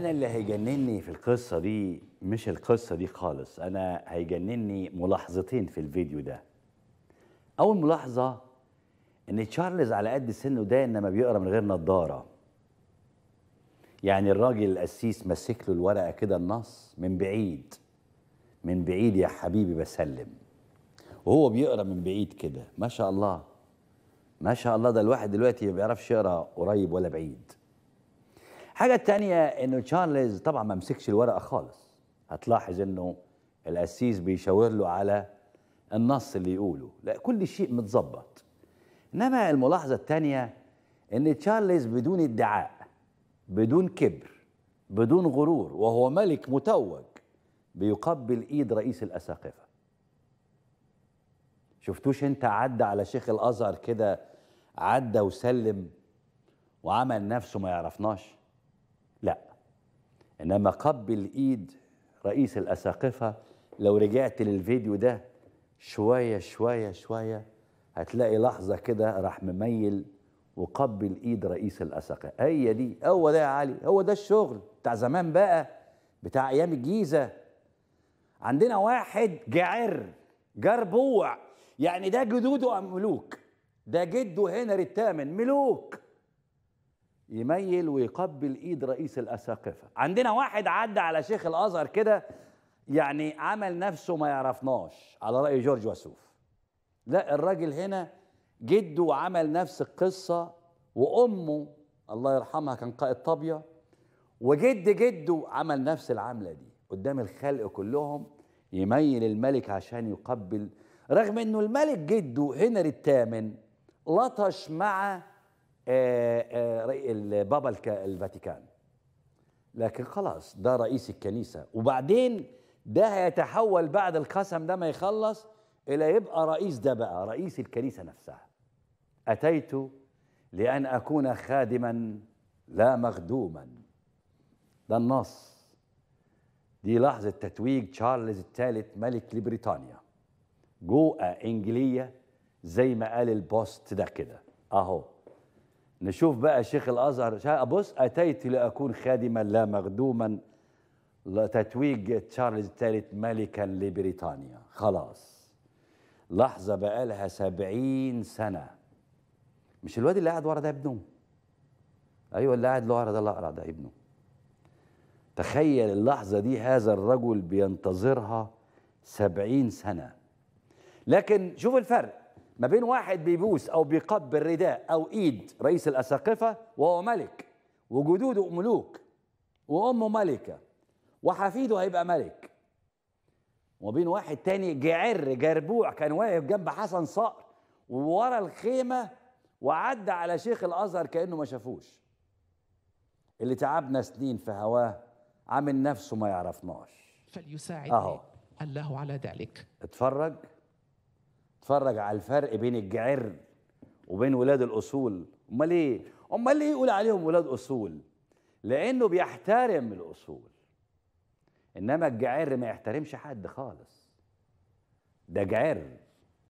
انا اللي هيجنني في القصه دي مش القصه دي خالص انا هيجنني ملاحظتين في الفيديو ده اول ملاحظه ان تشارلز على قد سنه ده انما بيقرا من غير نظاره يعني الراجل القسيس ماسك له الورقه كده النص من بعيد من بعيد يا حبيبي بسلم وهو بيقرا من بعيد كده ما شاء الله ما شاء الله ده الواحد دلوقتي ما بيعرفش يقرا قريب ولا بعيد الحاجه الثانيه انه تشارلز طبعا ما مسكش الورقه خالص هتلاحظ انه القسيس بيشاور له على النص اللي يقوله لا كل شيء متظبط انما الملاحظه الثانيه ان تشارلز بدون ادعاء بدون كبر بدون غرور وهو ملك متوج بيقبل ايد رئيس الاساقفه شفتوش انت عدى على شيخ الازهر كده عدى وسلم وعمل نفسه ما يعرفناش انما قبل ايد رئيس الاساقفه لو رجعت للفيديو ده شويه شويه شويه هتلاقي لحظه كده راح مميل وقبل ايد رئيس الاساقفه هي دي هو ده يا علي هو ده الشغل بتاع زمان بقى بتاع ايام الجيزه عندنا واحد جعر جربوع يعني ده جدوده ام ملوك ده جده هنري الثامن ملوك يميل ويقبل ايد رئيس الاساقفه عندنا واحد عدى على شيخ الازهر كده يعني عمل نفسه ما يعرفناش على راي جورج واسوف لا الراجل هنا جده عمل نفس القصه وامه الله يرحمها كان قائد طابيه وجد جده عمل نفس العمله دي قدام الخلق كلهم يميل الملك عشان يقبل رغم انه الملك جده هنري الثامن لطش مع آه، آه، البابا الفاتيكان لكن خلاص ده رئيس الكنيسة وبعدين ده هيتحول بعد القسم ده ما يخلص إلى يبقى رئيس ده بقى رئيس الكنيسة نفسها أتيت لأن أكون خادما لا مخدوما ده النص دي لحظة تتويج تشارلز الثالث ملك لبريطانيا جوقة إنجلية زي ما قال البوست ده كده أهو نشوف بقى شيخ الازهر بص اتيت لاكون خادما لا مخدوما لتتويج تشارلز الثالث ملكا لبريطانيا خلاص لحظة بقى لها سبعين سنة مش الواد اللي قاعد ورا ده ابنه أيوة اللي قاعد ورا ده الأقرع ده ابنه تخيل اللحظة دي هذا الرجل بينتظرها سبعين سنة لكن شوف الفرق ما بين واحد بيبوس او بيقبل رداء او ايد رئيس الاساقفه وهو ملك وجدوده ملوك وامه ملكه وحفيده هيبقى ملك وما بين واحد تاني جعر جربوع كان واقف جنب حسن صقر وورا الخيمه وعدى على شيخ الازهر كانه ما شافوش اللي تعبنا سنين في هواه عامل نفسه ما يعرفناش فليساعدني الله على ذلك اتفرج اتفرج على الفرق بين الجعر وبين ولاد الاصول امال ايه امال ايه يقول عليهم ولاد اصول لانه بيحترم الاصول انما الجعر ما يحترمش حد خالص ده جعر